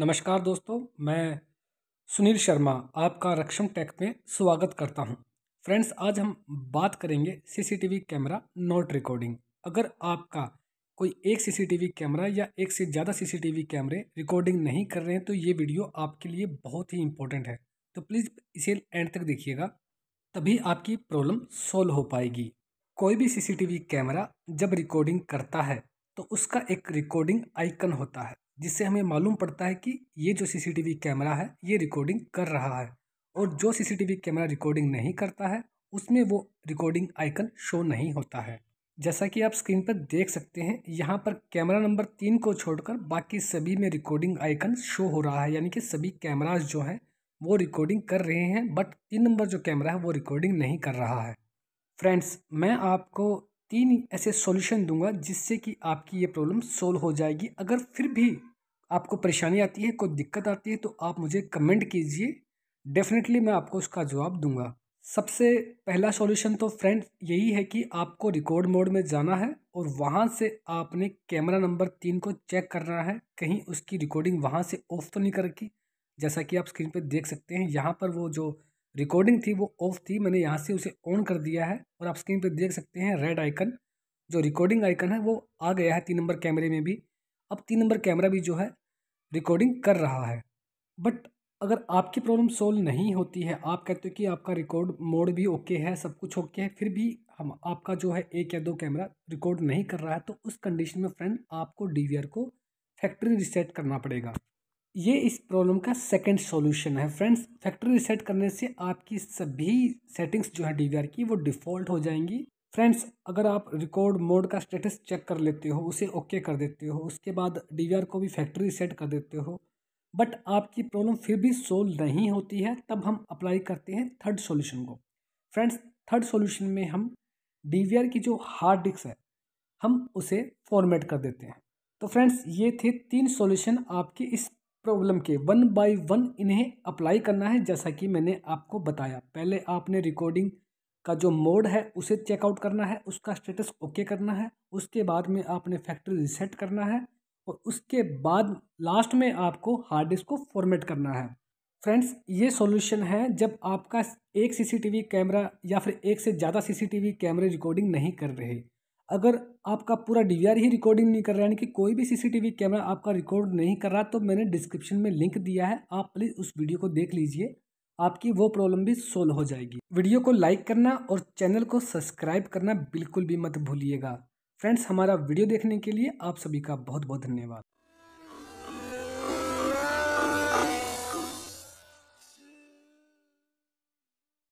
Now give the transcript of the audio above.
नमस्कार दोस्तों मैं सुनील शर्मा आपका रक्षम टेक में स्वागत करता हूं। फ्रेंड्स आज हम बात करेंगे सीसीटीवी कैमरा नोट रिकॉर्डिंग अगर आपका कोई एक सीसीटीवी कैमरा या एक से ज़्यादा सीसीटीवी कैमरे रिकॉर्डिंग नहीं कर रहे हैं तो ये वीडियो आपके लिए बहुत ही इम्पोर्टेंट है तो प्लीज़ इसे एंड तक देखिएगा तभी आपकी प्रॉब्लम सॉल्व हो पाएगी कोई भी सीसीटीवी कैमरा जब रिकॉर्डिंग करता है तो उसका एक रिकॉर्डिंग आइकन होता है जिससे हमें मालूम पड़ता है कि ये जो सीसीटीवी कैमरा है ये रिकॉर्डिंग कर रहा है और जो सीसीटीवी कैमरा रिकॉर्डिंग नहीं करता है उसमें वो रिकॉर्डिंग आइकन शो नहीं होता है जैसा कि आप स्क्रीन पर देख सकते हैं यहाँ पर कैमरा नंबर तीन को छोड़कर बाकी सभी में रिकॉर्डिंग आइकन शो हो रहा है यानी कि सभी कैमराज जो हैं वो रिकॉर्डिंग कर रहे हैं बट तीन नंबर जो कैमरा है वो रिकॉर्डिंग नहीं कर रहा है फ्रेंड्स मैं आपको तीन ऐसे सॉल्यूशन दूंगा जिससे कि आपकी ये प्रॉब्लम सोल्व हो जाएगी अगर फिर भी आपको परेशानी आती है कोई दिक्कत आती है तो आप मुझे कमेंट कीजिए डेफिनेटली मैं आपको उसका जवाब दूंगा सबसे पहला सॉल्यूशन तो फ्रेंड यही है कि आपको रिकॉर्ड मोड में जाना है और वहाँ से आपने कैमरा नंबर तीन को चेक करना है कहीं उसकी रिकॉर्डिंग वहाँ से ऑफ तो नहीं कर रखी जैसा कि आप स्क्रीन पर देख सकते हैं यहाँ पर वो जो रिकॉर्डिंग थी वो ऑफ थी मैंने यहाँ से उसे ऑन कर दिया है और आप स्क्रीन पर देख सकते हैं रेड आइकन जो रिकॉर्डिंग आइकन है वो आ गया है तीन नंबर कैमरे में भी अब तीन नंबर कैमरा भी जो है रिकॉर्डिंग कर रहा है बट अगर आपकी प्रॉब्लम सोल्व नहीं होती है आप कहते हो कि आपका रिकॉर्ड मोड भी ओके है सब कुछ ओके है फिर भी हम आपका जो है एक या दो कैमरा रिकॉर्ड नहीं कर रहा है तो उस कंडीशन में फ्रेंड आपको डी को फैक्ट्री रिसेट करना पड़ेगा ये इस प्रॉब्लम का सेकंड सॉल्यूशन है फ्रेंड्स फैक्ट्री रिसेट करने से आपकी सभी सेटिंग्स जो है डीवीआर की वो डिफ़ॉल्ट हो जाएंगी फ्रेंड्स अगर आप रिकॉर्ड मोड का स्टेटस चेक कर लेते हो उसे ओके okay कर देते हो उसके बाद डीवीआर को भी फैक्ट्री रिसेट कर देते हो बट आपकी प्रॉब्लम फिर भी सोल्व नहीं होती है तब हम अप्लाई करते हैं थर्ड सॉल्यूशन को फ्रेंड्स थर्ड सॉल्यूशन में हम डीवीआर की जो हार्ड डिस्क है हम उसे फॉर्मेट कर देते हैं तो फ्रेंड्स ये थे तीन सॉल्यूशन आपके इस प्रॉब्लम के वन बाय वन इन्हें अप्लाई करना है जैसा कि मैंने आपको बताया पहले आपने रिकॉर्डिंग का जो मोड है उसे चेकआउट करना है उसका स्टेटस ओके करना है उसके बाद में आपने फैक्ट्री रिसेट करना है और उसके बाद लास्ट में आपको हार्ड डिस्क को फॉर्मेट करना है फ्रेंड्स ये सॉल्यूशन है जब आपका एक सीसीटीवी कैमरा या फिर एक से ज़्यादा सीसीटीवी कैमरे रिकॉर्डिंग नहीं कर रहे अगर आपका पूरा डी ही रिकॉर्डिंग नहीं कर रहा है यानी कि कोई भी सीसीटीवी कैमरा आपका रिकॉर्ड नहीं कर रहा तो मैंने डिस्क्रिप्शन में लिंक दिया है आप प्लीज़ उस वीडियो को देख लीजिए आपकी वो प्रॉब्लम भी सोल्व हो जाएगी वीडियो को लाइक करना और चैनल को सब्सक्राइब करना बिल्कुल भी मत भूलिएगा फ्रेंड्स हमारा वीडियो देखने के लिए आप सभी का बहुत बहुत धन्यवाद